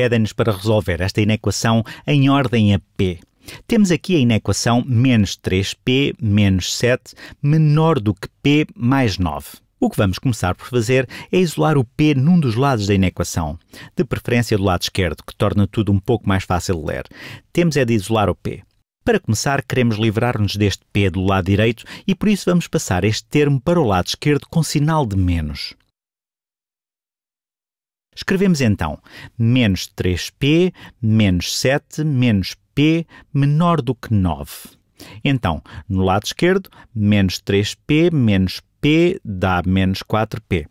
pedem-nos para resolver esta inequação em ordem a P. Temos aqui a inequação menos 3p menos 7 menor do que p mais 9. O que vamos começar por fazer é isolar o p num dos lados da inequação, de preferência do lado esquerdo, que torna tudo um pouco mais fácil de ler. Temos é de isolar o p. Para começar, queremos livrar-nos deste p do lado direito e por isso vamos passar este termo para o lado esquerdo com sinal de menos. Escrevemos então menos 3p menos 7 menos p menor do que 9. Então, no lado esquerdo, menos 3p menos p dá menos 4p.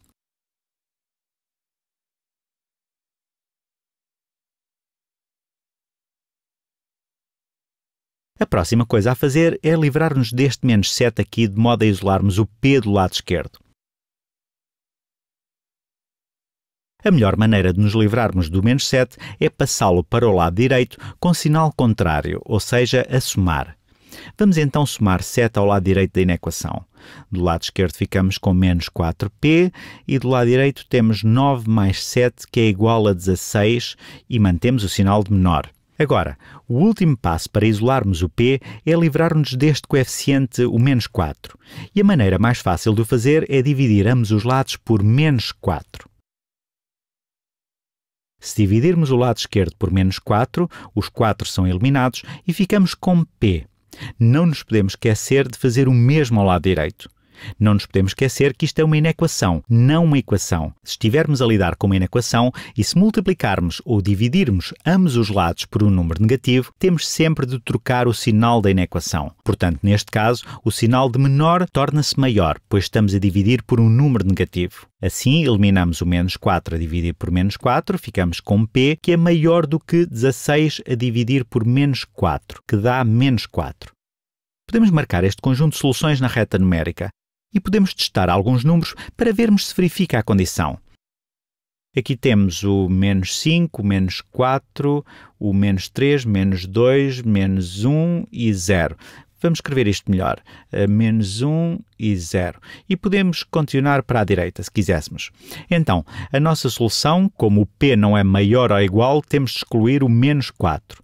A próxima coisa a fazer é livrar-nos deste menos 7 aqui, de modo a isolarmos o p do lado esquerdo. A melhor maneira de nos livrarmos do menos 7 é passá-lo para o lado direito com sinal contrário, ou seja, a somar. Vamos então somar 7 ao lado direito da inequação. Do lado esquerdo ficamos com menos 4p e do lado direito temos 9 mais 7, que é igual a 16, e mantemos o sinal de menor. Agora, o último passo para isolarmos o p é livrar-nos deste coeficiente, o menos 4. E a maneira mais fácil de o fazer é dividir ambos os lados por menos 4. Se dividirmos o lado esquerdo por menos 4, os 4 são eliminados e ficamos com P. Não nos podemos esquecer de fazer o mesmo ao lado direito. Não nos podemos esquecer que isto é uma inequação, não uma equação. Se estivermos a lidar com uma inequação e se multiplicarmos ou dividirmos ambos os lados por um número negativo, temos sempre de trocar o sinal da inequação. Portanto, neste caso, o sinal de menor torna-se maior, pois estamos a dividir por um número negativo. Assim, eliminamos o menos 4 a dividir por menos 4, ficamos com p, que é maior do que 16 a dividir por menos 4, que dá menos 4. Podemos marcar este conjunto de soluções na reta numérica e podemos testar alguns números para vermos se verifica a condição. Aqui temos o menos 5, o menos 4, o menos 3, menos 2, menos 1 e 0. Vamos escrever isto melhor. Eh, menos 1 e 0. E podemos continuar para a direita, se quiséssemos. Então, a nossa solução, como o p não é maior ou igual, temos de excluir o menos 4.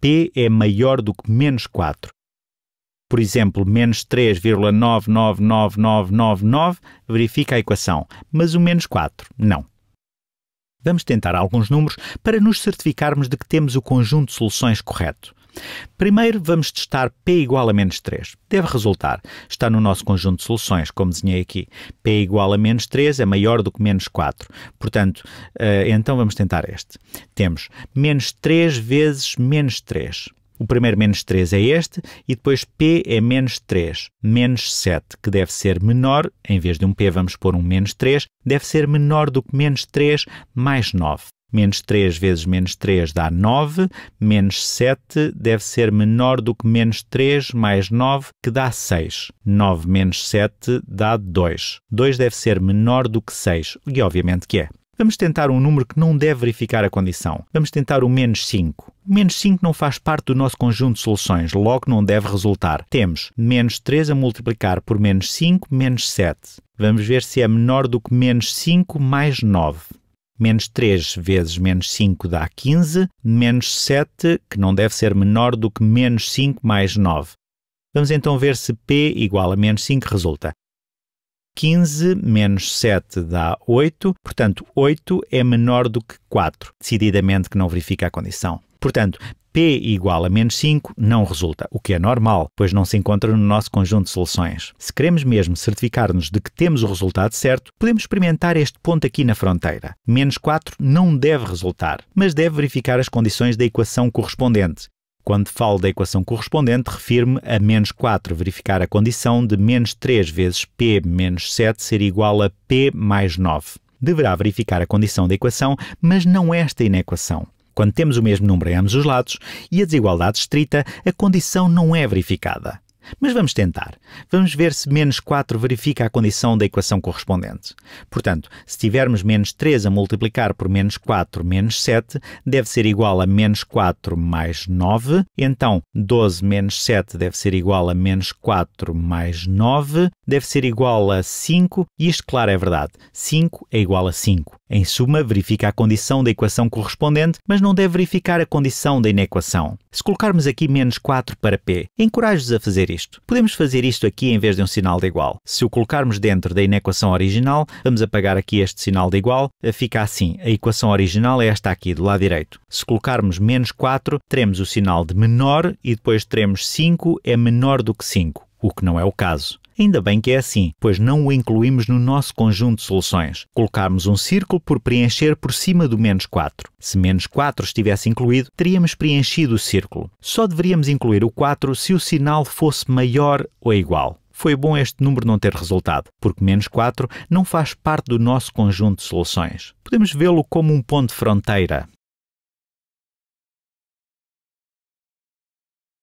p é maior do que menos 4 por exemplo, menos 3,999999, verifica a equação, mas o menos 4 não. Vamos tentar alguns números para nos certificarmos de que temos o conjunto de soluções correto. Primeiro vamos testar P igual a menos 3. Deve resultar. Está no nosso conjunto de soluções, como desenhei aqui. P igual a menos 3 é maior do que menos 4. Portanto, eh, então vamos tentar este. Temos menos 3 vezes menos 3. O primeiro menos 3 é este, e depois P é menos 3, menos 7, que deve ser menor, em vez de um P vamos pôr um menos 3, deve ser menor do que menos 3 mais 9. Menos 3 vezes menos 3 dá 9, menos 7 deve ser menor do que menos 3 mais 9, que dá 6. 9 menos 7 dá 2. 2 deve ser menor do que 6, e obviamente que é. Vamos tentar um número que não deve verificar a condição. Vamos tentar o menos 5. O menos 5 não faz parte do nosso conjunto de soluções, logo não deve resultar. Temos menos 3 a multiplicar por menos 5, menos 7. Vamos ver se é menor do que menos 5 mais 9. Menos 3 vezes menos 5 dá 15, menos 7, que não deve ser menor do que menos 5 mais 9. Vamos então ver se p igual a menos 5 resulta. 15 menos 7 dá 8, portanto, 8 é menor do que 4, decididamente que não verifica a condição. Portanto, P igual a menos 5 não resulta, o que é normal, pois não se encontra no nosso conjunto de soluções. Se queremos mesmo certificar-nos de que temos o resultado certo, podemos experimentar este ponto aqui na fronteira. Menos 4 não deve resultar, mas deve verificar as condições da equação correspondente quando falo da equação correspondente, refiro-me a menos 4, verificar a condição de menos 3 vezes p menos 7 ser igual a p mais 9. Deverá verificar a condição da equação, mas não esta inequação. Quando temos o mesmo número em ambos os lados e a desigualdade estrita, a condição não é verificada. Mas vamos tentar. Vamos ver se menos 4 verifica a condição da equação correspondente. Portanto, se tivermos menos 3 a multiplicar por menos 4 menos 7, deve ser igual a menos 4 mais 9. Então, 12 menos 7 deve ser igual a menos 4 mais 9, deve ser igual a 5. E isto, claro, é verdade. 5 é igual a 5. Em suma, verifica a condição da equação correspondente, mas não deve verificar a condição da inequação. Se colocarmos aqui menos 4 para p, encorajo-vos a fazer isto. Podemos fazer isto aqui em vez de um sinal de igual. Se o colocarmos dentro da inequação original, vamos apagar aqui este sinal de igual, eh, fica assim. A equação original é esta aqui, do lado direito. Se colocarmos menos 4, teremos o sinal de menor e depois teremos 5 é menor do que 5, o que não é o caso. Ainda bem que é assim, pois não o incluímos no nosso conjunto de soluções. Colocarmos um círculo por preencher por cima do menos 4. Se menos 4 estivesse incluído, teríamos preenchido o círculo. Só deveríamos incluir o 4 se o sinal fosse maior ou igual foi bom este número não ter resultado, porque menos 4 não faz parte do nosso conjunto de soluções. Podemos vê-lo como um ponto de fronteira.